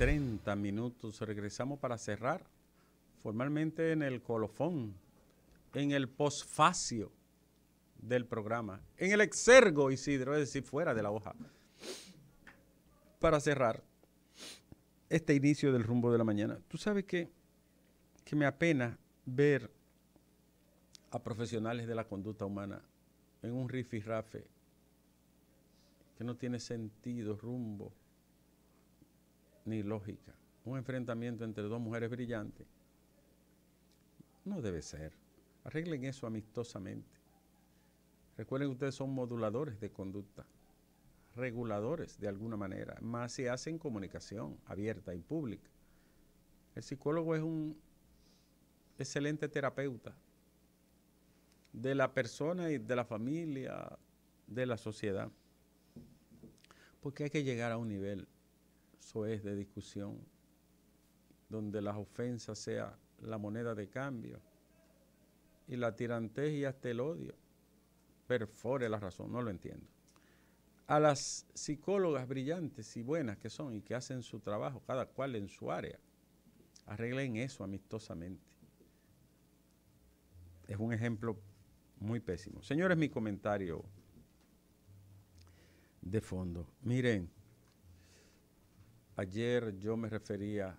30 minutos. Regresamos para cerrar formalmente en el colofón, en el posfacio del programa, en el exergo, Isidro, es decir, fuera de la hoja. Para cerrar este inicio del rumbo de la mañana, tú sabes que, que me apena ver a profesionales de la conducta humana en un rifirrafe que no tiene sentido, rumbo, ni lógica. Un enfrentamiento entre dos mujeres brillantes no debe ser. Arreglen eso amistosamente. Recuerden que ustedes son moduladores de conducta, reguladores de alguna manera, más si hacen comunicación abierta y pública. El psicólogo es un excelente terapeuta de la persona y de la familia, de la sociedad, porque hay que llegar a un nivel eso es de discusión, donde las ofensas sea la moneda de cambio y la tirantez y hasta el odio perfore la razón, no lo entiendo. A las psicólogas brillantes y buenas que son y que hacen su trabajo, cada cual en su área, arreglen eso amistosamente. Es un ejemplo muy pésimo. Señores, mi comentario de fondo. Miren, Ayer yo me refería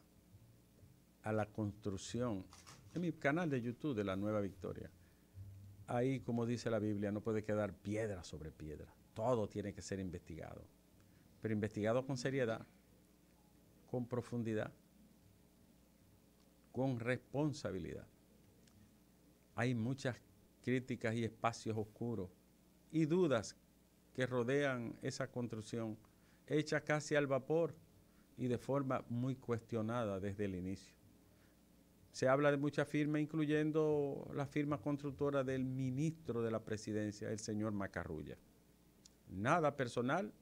a la construcción en mi canal de YouTube de la Nueva Victoria. Ahí, como dice la Biblia, no puede quedar piedra sobre piedra. Todo tiene que ser investigado. Pero investigado con seriedad, con profundidad, con responsabilidad. Hay muchas críticas y espacios oscuros y dudas que rodean esa construcción hecha casi al vapor y de forma muy cuestionada desde el inicio. Se habla de muchas firmas, incluyendo la firma constructora del ministro de la presidencia, el señor Macarrulla. Nada personal,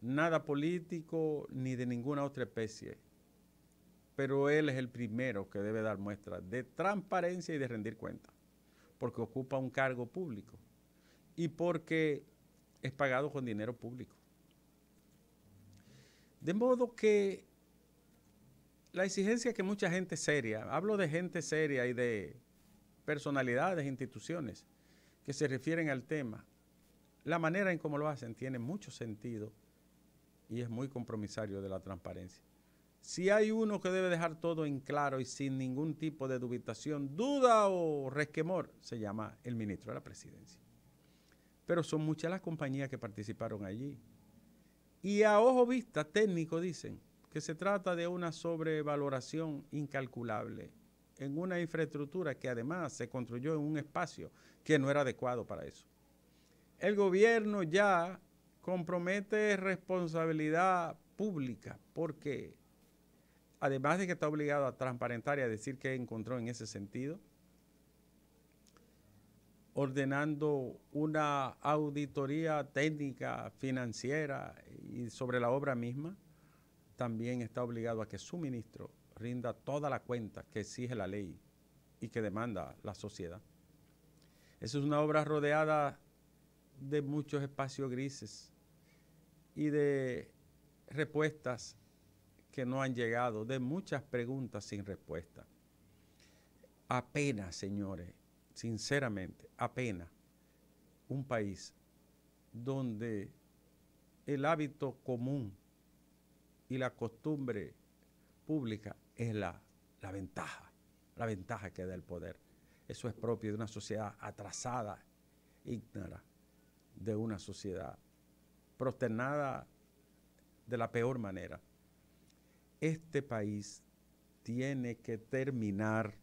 nada político, ni de ninguna otra especie. Pero él es el primero que debe dar muestra de transparencia y de rendir cuenta, porque ocupa un cargo público y porque es pagado con dinero público. De modo que la exigencia que mucha gente seria, hablo de gente seria y de personalidades, instituciones que se refieren al tema, la manera en cómo lo hacen tiene mucho sentido y es muy compromisario de la transparencia. Si hay uno que debe dejar todo en claro y sin ningún tipo de dubitación, duda o resquemor, se llama el ministro de la presidencia. Pero son muchas las compañías que participaron allí. Y a ojo vista, técnico dicen que se trata de una sobrevaloración incalculable en una infraestructura que además se construyó en un espacio que no era adecuado para eso. El gobierno ya compromete responsabilidad pública porque además de que está obligado a transparentar y a decir que encontró en ese sentido, ordenando una auditoría técnica, financiera y sobre la obra misma, también está obligado a que su ministro rinda toda la cuenta que exige la ley y que demanda la sociedad. Esa es una obra rodeada de muchos espacios grises y de respuestas que no han llegado, de muchas preguntas sin respuesta. Apenas, señores, sinceramente, apenas, un país donde el hábito común y la costumbre pública es la, la, ventaja, la ventaja que da el poder. Eso es propio de una sociedad atrasada, ignara, de una sociedad prosternada de la peor manera. Este país tiene que terminar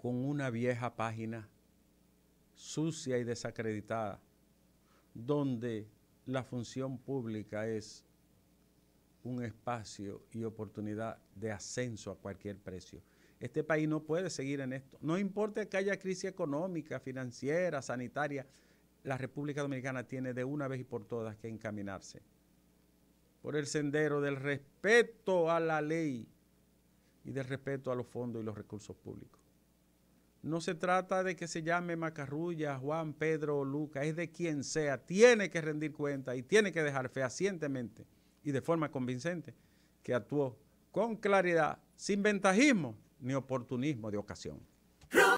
con una vieja página sucia y desacreditada, donde la función pública es un espacio y oportunidad de ascenso a cualquier precio. Este país no puede seguir en esto. No importa que haya crisis económica, financiera, sanitaria, la República Dominicana tiene de una vez y por todas que encaminarse por el sendero del respeto a la ley y del respeto a los fondos y los recursos públicos. No se trata de que se llame Macarrulla, Juan, Pedro o Luca, es de quien sea. Tiene que rendir cuenta y tiene que dejar fehacientemente y de forma convincente que actuó con claridad, sin ventajismo ni oportunismo de ocasión.